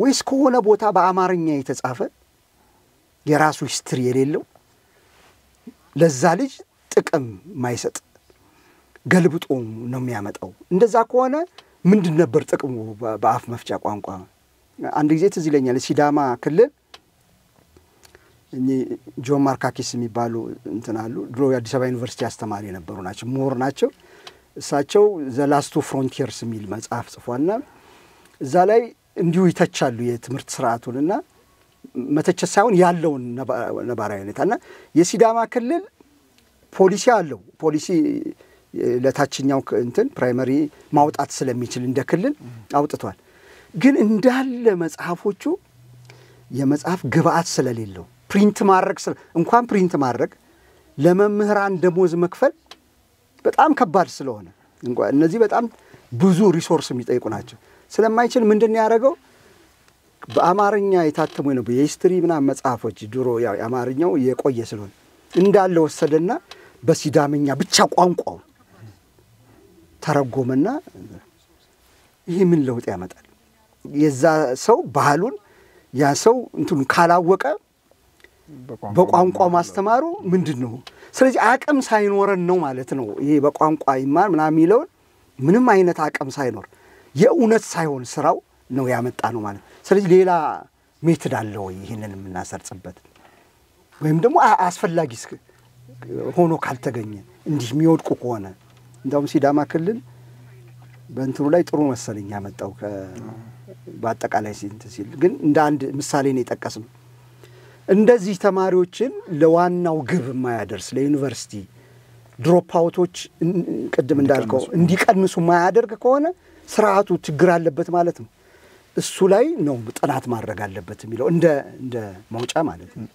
ወይስ ከሆነ ቦታ በአማርኛ የተጻፈ የራሱ ሂስትሪ የሌለው ለዛ ልጅ ጥቅም ማይሰጥ ገልብጦ ነው የሚያመጣው። እንደዛ ከሆነ ምንድን ነበር ጥቅሙ በአፍ መፍጫ ቋንቋ? አንድ ጊዜ ትዝ ይለኛል ሲዳማ ክልል ጆን ማርካኪስ የሚባሉ እንትን አሉ። ድሮ የአዲስ አበባ ዩኒቨርሲቲ አስተማሪ የነበሩ ናቸው፣ ምሁር ናቸው። እሳቸው ዘላስቱ ፍሮንቲርስ የሚል መጽሐፍ ጽፏና እዛ ላይ እንዲሁ ይተቻሉ የትምህርት ስርዓቱንና መተቸት ሳይሆን ያለውን ነባራዊ ሁኔታ እና የሲዳማ ክልል ፖሊሲ አለው። ፖሊሲ ለታችኛው እንትን ፕራይመሪ ማውጣት ስለሚችል እንደ ክልል አውጥቷል። ግን እንዳለ መጽሐፎቹ የመጽሐፍ ግብአት ስለሌለው ፕሪንት ማድረግ እንኳን ፕሪንት ማድረግ ለመምህራን ደሞዝ መክፈል በጣም ከባድ ስለሆነ እንኳ እነዚህ በጣም ብዙ ሪሶርስ የሚጠይቁ ናቸው። ስለማይችል ምንድን ያደረገው በአማርኛ የታተሙ ነው የሂስትሪ ምናምን መጽሐፎች ድሮ የአማርኛው የቆየ ስለሆነ እንዳለ ወሰደና በሲዳመኛ ብቻ ቋንቋው ተረጎመና ይህ ምን ለውጥ ያመጣል? የዛ ሰው ባህሉን ያ ሰው እንትኑ ካላወቀ በቋንቋ ማስተማሩ ምንድን ነው ስለዚህ አቅም ሳይኖረን ነው ማለት ነው። ይሄ በቋንቋ ይማር ምናምን የሚለውን ምንም አይነት አቅም ሳይኖር የእውነት ሳይሆን ስራው ነው ያመጣ ነው ማለት ነው። ስለዚህ ሌላ ሜትድ አለ ወይ ይህንን የምናሰርጽበት ወይም ደግሞ አስፈላጊ ሆኖ ካልተገኘ እንዲህ የሚወድቁ ከሆነ እንዲሁም ሲዳማ ክልል በእንትኑ ላይ ጥሩ መሰለኝ ያመጣው በአጠቃላይ ሲል ግን እንደ አንድ ምሳሌ ነው የጠቀስነው። እንደዚህ ተማሪዎችን ለዋናው ግብ የማያደርስ ለዩኒቨርሲቲ ድሮፓውቶች ቅድም እንዳልከው እንዲቀንሱ የማያደርግ ከሆነ ስርዓቱ ችግር አለበት ማለት ነው። እሱ ላይ ነው ጥናት ማድረግ አለበት የሚለው እንደ እንደ መውጫ ማለት ነው።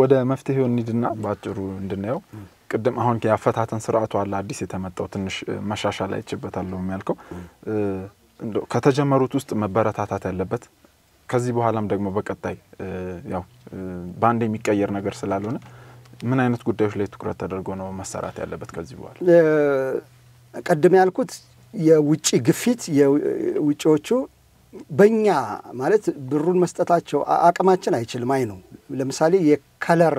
ወደ መፍትሄው እንሂድና በአጭሩ እንድናየው ቅድም አሁን የአፈታተን ስርዓቱ አለ አዲስ የተመጣው ትንሽ መሻሻል አይችበታለሁ የሚያልከው ከተጀመሩት ውስጥ መበረታታት ያለበት ከዚህ በኋላም ደግሞ በቀጣይ ያው በአንድ የሚቀየር ነገር ስላልሆነ ምን አይነት ጉዳዮች ላይ ትኩረት ተደርጎ ነው መሰራት ያለበት? ከዚህ በኋላ ቀድም ያልኩት የውጭ ግፊት የውጭዎቹ በኛ ማለት ብሩን መስጠታቸው አቅማችን አይችልም። አይ ነው ለምሳሌ የከለር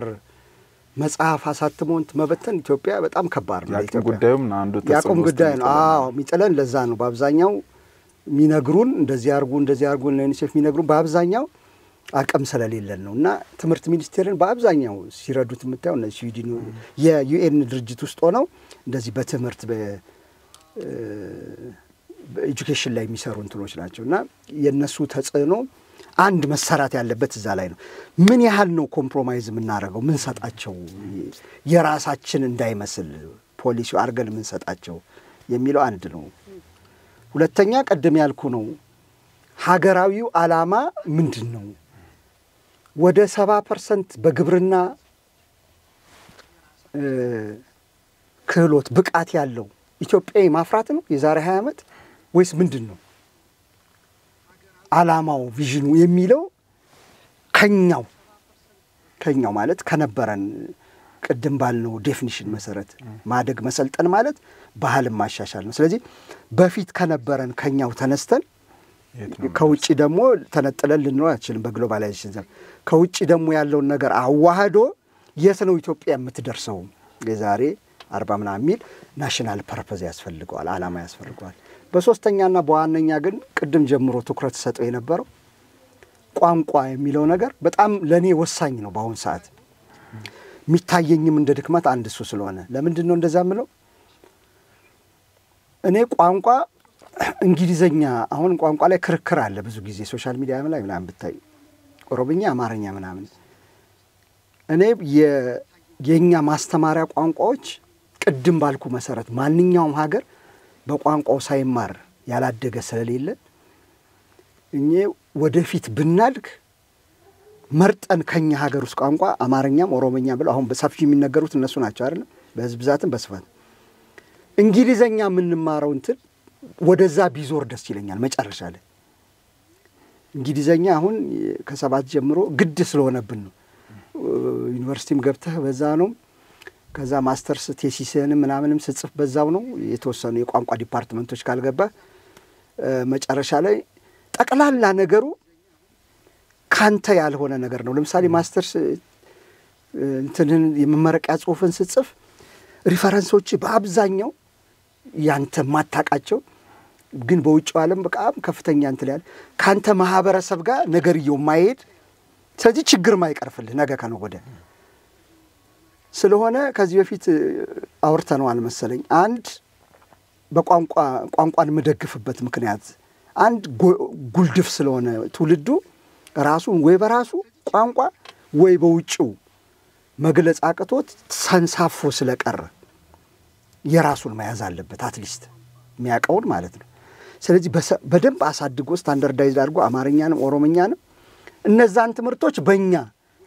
መጽሐፍ አሳትሞን መበተን ኢትዮጵያ በጣም ከባድ ነው። ጉዳዩም አንዱ ጉዳይ ነው። አዎ የሚጥለን ለዛ ነው በአብዛኛው የሚነግሩን እንደዚህ አርጉ እንደዚህ አርጉን ለዩኒሴፍ የሚነግሩን በአብዛኛው አቅም ስለሌለን ነው እና ትምህርት ሚኒስቴርን በአብዛኛው ሲረዱት የምታየው እነዚህ ስዊድን የዩኤን ድርጅት ውስጥ ሆነው እንደዚህ በትምህርት በኤጁኬሽን ላይ የሚሰሩ እንትኖች ናቸው እና የእነሱ ተጽዕኖ አንድ መሰራት ያለበት እዛ ላይ ነው። ምን ያህል ነው ኮምፕሮማይዝ የምናደርገው ምንሰጣቸው የራሳችን እንዳይመስል ፖሊሲ አድርገን የምንሰጣቸው የሚለው አንድ ነው። ሁለተኛ ቀደም ያልኩ ነው። ሀገራዊው ዓላማ ምንድን ነው? ወደ ሰባ ፐርሰንት በግብርና ክህሎት ብቃት ያለው ኢትዮጵያ ማፍራት ነው የዛሬ 20 ዓመት ወይስ ምንድን ነው ዓላማው ቪዥኑ የሚለው ከኛው ከኛው ማለት ከነበረን ቅድም ባልነው ዴፊኒሽን መሰረት ማደግ መሰልጠን ማለት ባህልን ማሻሻል ነው። ስለዚህ በፊት ከነበረን ከኛው ተነስተን ከውጭ ደግሞ ተነጥለን ልንኖር አችልም። በግሎባላይዜሽን ዘ ከውጭ ደግሞ ያለውን ነገር አዋህዶ የት ነው ኢትዮጵያ የምትደርሰው የዛሬ አርባ ምናምን የሚል ናሽናል ፐርፐዝ ያስፈልገዋል፣ አላማ ያስፈልገዋል። በሶስተኛና በዋነኛ ግን ቅድም ጀምሮ ትኩረት ሰጠው የነበረው ቋንቋ የሚለው ነገር በጣም ለእኔ ወሳኝ ነው በአሁኑ ሰዓት የሚታየኝም እንደ ድክመት አንድ እሱ ስለሆነ ለምንድን ነው እንደዛ ምለው? እኔ ቋንቋ እንግሊዘኛ አሁን ቋንቋ ላይ ክርክር አለ ብዙ ጊዜ ሶሻል ሚዲያ ላይ ምናምን ብታይ ኦሮብኛ አማርኛ ምናምን እኔ የእኛ ማስተማሪያ ቋንቋዎች ቅድም ባልኩ መሰረት ማንኛውም ሀገር በቋንቋው ሳይማር ያላደገ ስለሌለ እኔ ወደፊት ብናድግ መርጠን ከኛ ሀገር ውስጥ ቋንቋ አማርኛም ኦሮምኛም ብለው አሁን በሰፊ የሚነገሩት እነሱ ናቸው አይደለም። በህዝብ ብዛትም በስፋት እንግሊዘኛ የምንማረው እንትን ወደዛ ቢዞር ደስ ይለኛል። መጨረሻ ላይ እንግሊዘኛ አሁን ከሰባት ጀምሮ ግድ ስለሆነብን ነው። ዩኒቨርሲቲም ገብተህ በዛ ነው። ከዛ ማስተርስ ቴሲስህንም ምናምንም ስጽፍ በዛው ነው። የተወሰኑ የቋንቋ ዲፓርትመንቶች ካልገባ መጨረሻ ላይ ጠቅላላ ነገሩ ካንተ ያልሆነ ነገር ነው። ለምሳሌ ማስተርስ እንትንን የመመረቂያ ጽሁፍን ስጽፍ ሪፈረንሶች በአብዛኛው ያንተ ማታቃቸው ግን በውጭው ዓለም በጣም ከፍተኛ እንትን ያለ ከአንተ ማህበረሰብ ጋር ነገርየው ማይሄድ ስለዚህ ችግር ማይቀርፍልህ ነገ ከነገ ወዲያ ስለሆነ ከዚህ በፊት አውርተነዋል መሰለኝ። አንድ በቋንቋ ቋንቋን የምደግፍበት ምክንያት አንድ ጉልድፍ ስለሆነ ትውልዱ ራሱን ወይ በራሱ ቋንቋ ወይ በውጭው መግለጽ አቅቶት ሰንሳፎ ስለቀረ የራሱን መያዝ አለበት። አትሊስት የሚያውቀውን ማለት ነው። ስለዚህ በደንብ አሳድጎ ስታንዳርዳይዝ አድርጎ አማርኛንም ኦሮምኛንም እነዛን ትምህርቶች በእኛ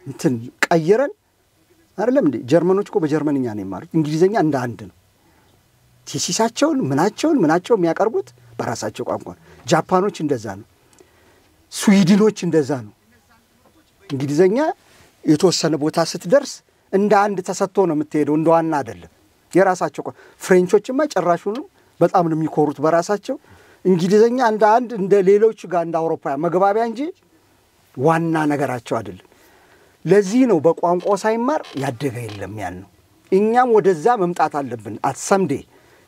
እንትን ቀይረን አይደለም እንዴ? ጀርመኖች እኮ በጀርመንኛ ነው የማሩት። እንግሊዝኛ እንደ አንድ ነው። ቴሲሳቸውን ምናቸውን ምናቸው የሚያቀርቡት በራሳቸው ቋንቋ ነው። ጃፓኖች እንደዛ ነው። ስዊድኖች እንደዛ ነው። እንግሊዘኛ የተወሰነ ቦታ ስትደርስ እንደ አንድ ተሰጥቶ ነው የምትሄደው፣ እንደ ዋና አይደለም። የራሳቸው ፍሬንቾችማ ነው፣ በጣም ነው የሚኮሩት በራሳቸው። እንግሊዘኛ እንደ አንድ እንደ ሌሎች ጋር እንደ አውሮፓውያን መግባቢያ እንጂ ዋና ነገራቸው አይደለም። ለዚህ ነው በቋንቋ ሳይማር ያደገ የለም ያን ነው። እኛም ወደዛ መምጣት አለብን። አትሰምዴ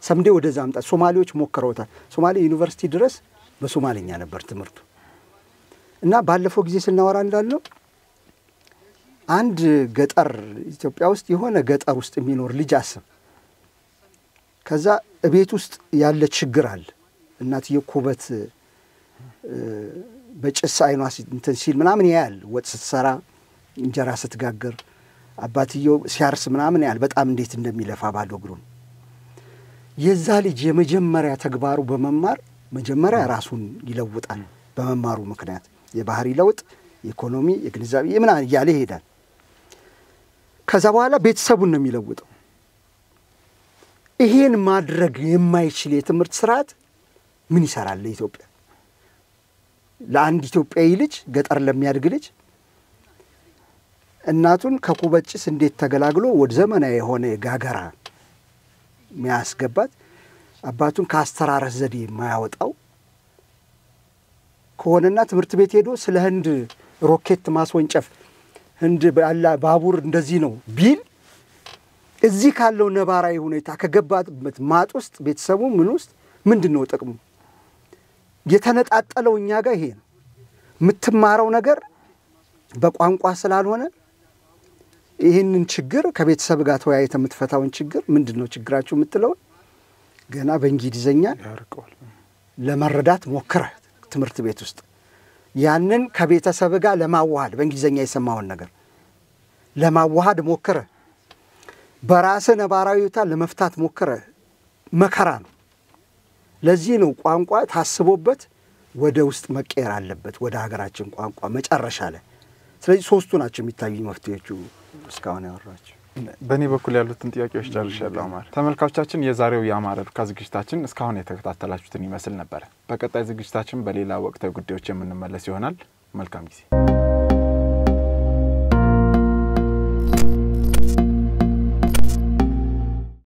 ሰምዴ ወደዛ መምጣት ሶማሌዎች ሞክረውታል። ሶማሌ ዩኒቨርሲቲ ድረስ በሶማሌኛ ነበር ትምህርቱ። እና ባለፈው ጊዜ ስናወራ እንዳለው አንድ ገጠር ኢትዮጵያ ውስጥ የሆነ ገጠር ውስጥ የሚኖር ልጅ አስብ። ከዛ እቤት ውስጥ ያለ ችግር አለ። እናትየ ኩበት በጭስ አይኗ እንትን ሲል ምናምን ያያል። ወጥ ስትሰራ፣ እንጀራ ስትጋግር፣ አባትየው ሲያርስ ምናምን ያህል በጣም እንዴት እንደሚለፋ ባለው እግሩን። የዛ ልጅ የመጀመሪያ ተግባሩ በመማር መጀመሪያ ራሱን ይለውጣል በመማሩ ምክንያት የባህሪ ለውጥ፣ የኢኮኖሚ፣ የግንዛቤ ምናምን እያለ ይሄዳል። ከዛ በኋላ ቤተሰቡን ነው የሚለውጠው። ይሄን ማድረግ የማይችል የትምህርት ስርዓት ምን ይሰራል ለኢትዮጵያ? ለአንድ ኢትዮጵያዊ ልጅ ገጠር ለሚያድግ ልጅ እናቱን ከኩበት ጭስ እንዴት ተገላግሎ ወደ ዘመናዊ የሆነ ጋገራ የሚያስገባት አባቱን ከአስተራረስ ዘዴ የማያወጣው ከሆነና ትምህርት ቤት ሄዶ ስለ ህንድ ሮኬት ማስወንጨፍ ህንድ ባቡር እንደዚህ ነው ቢል እዚህ ካለው ነባራዊ ሁኔታ ከገባበት ማጥ ውስጥ ቤተሰቡ ምን ውስጥ ምንድን ነው ጥቅሙ? የተነጣጠለው እኛ ጋር ይሄ ነው። የምትማረው ነገር በቋንቋ ስላልሆነ ይህንን ችግር ከቤተሰብ ጋር ተወያይተ የምትፈታውን ችግር ምንድን ነው ችግራችሁ የምትለውን ገና በእንግሊዝኛ ለመረዳት ሞክረ ትምህርት ቤት ውስጥ ያንን ከቤተሰብ ጋር ለማዋሃድ በእንግሊዝኛ የሰማውን ነገር ለማዋሃድ ሞክረ፣ በራስ ነባራዊ ሁኔታ ለመፍታት ሞክረ። መከራ ነው። ለዚህ ነው ቋንቋ ታስቦበት ወደ ውስጥ መቀየር አለበት፣ ወደ ሀገራችን ቋንቋ መጨረሻ ላይ። ስለዚህ ሶስቱ ናቸው የሚታዩ መፍትሄዎቹ እስካሁን ያወራቸው። በእኔ በኩል ያሉትን ጥያቄዎች ጨርሻለሁ። አማረ ተመልካቾቻችን፣ የዛሬው የአማር ዱካ ዝግጅታችን እስካሁን የተከታተላችሁትን ይመስል ነበረ። በቀጣይ ዝግጅታችን በሌላ ወቅታዊ ጉዳዮች የምንመለስ ይሆናል። መልካም ጊዜ